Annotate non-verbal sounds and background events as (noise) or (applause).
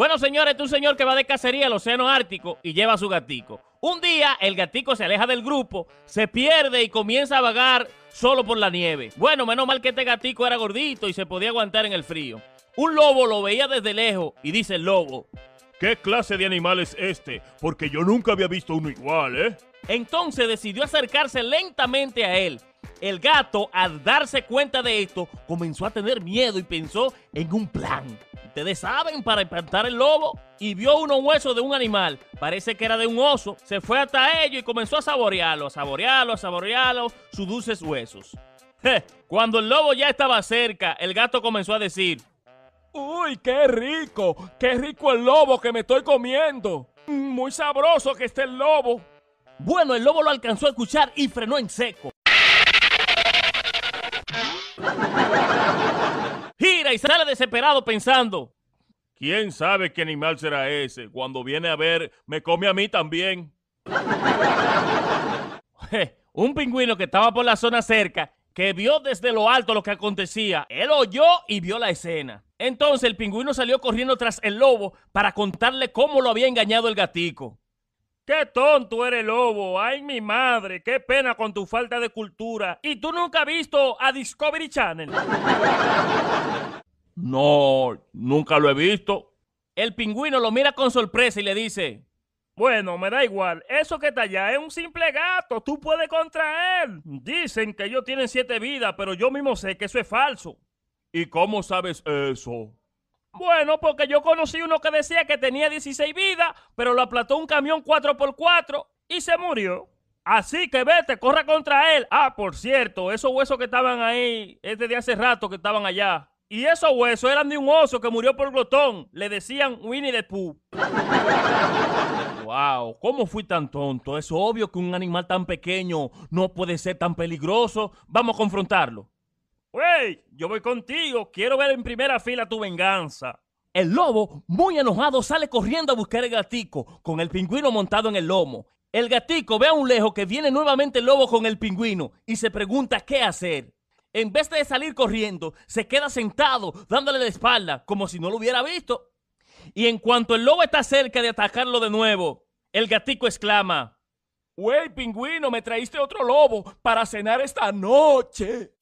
Bueno, señores, este un señor que va de cacería al Océano Ártico y lleva a su gatico. Un día el gatico se aleja del grupo, se pierde y comienza a vagar solo por la nieve. Bueno, menos mal que este gatico era gordito y se podía aguantar en el frío. Un lobo lo veía desde lejos y dice el lobo, ¿qué clase de animal es este? Porque yo nunca había visto uno igual, ¿eh? Entonces decidió acercarse lentamente a él. El gato, al darse cuenta de esto, comenzó a tener miedo y pensó en un plan. Ustedes saben, para implantar el lobo. Y vio unos huesos de un animal. Parece que era de un oso. Se fue hasta ellos y comenzó a saborearlo, a saborearlo, a saborearlo, sus dulces huesos. (laughs) Je, cuando el lobo ya estaba cerca, el gato comenzó a decir... ¡Uy, qué rico! ¡Qué rico el lobo que me estoy comiendo! Muy sabroso que esté el lobo. Bueno, el lobo lo alcanzó a escuchar y frenó en seco y sale desesperado pensando, ¿quién sabe qué animal será ese? Cuando viene a ver, me come a mí también. (laughs) Un pingüino que estaba por la zona cerca, que vio desde lo alto lo que acontecía, él oyó y vio la escena. Entonces el pingüino salió corriendo tras el lobo para contarle cómo lo había engañado el gatico. Qué tonto eres, lobo. Ay, mi madre, qué pena con tu falta de cultura. ¿Y tú nunca has visto a Discovery Channel? No, nunca lo he visto. El pingüino lo mira con sorpresa y le dice, bueno, me da igual, eso que está allá es un simple gato, tú puedes contra él. Dicen que ellos tienen siete vidas, pero yo mismo sé que eso es falso. ¿Y cómo sabes eso? Bueno, porque yo conocí uno que decía que tenía 16 vidas, pero lo aplató un camión 4x4 y se murió. Así que vete, corre contra él. Ah, por cierto, esos huesos que estaban ahí, es de hace rato que estaban allá. Y esos huesos eran de un oso que murió por glotón. Le decían Winnie the Pooh. wow, (laughs) ¿cómo fui tan tonto? Es obvio que un animal tan pequeño no puede ser tan peligroso. Vamos a confrontarlo. ¡Wey! Yo voy contigo. Quiero ver en primera fila tu venganza. El lobo, muy enojado, sale corriendo a buscar el gatico, con el pingüino montado en el lomo. El gatico ve a un lejos que viene nuevamente el lobo con el pingüino y se pregunta qué hacer. En vez de salir corriendo, se queda sentado dándole la espalda, como si no lo hubiera visto. Y en cuanto el lobo está cerca de atacarlo de nuevo, el gatico exclama, ¡Wey, pingüino, me traíste otro lobo para cenar esta noche!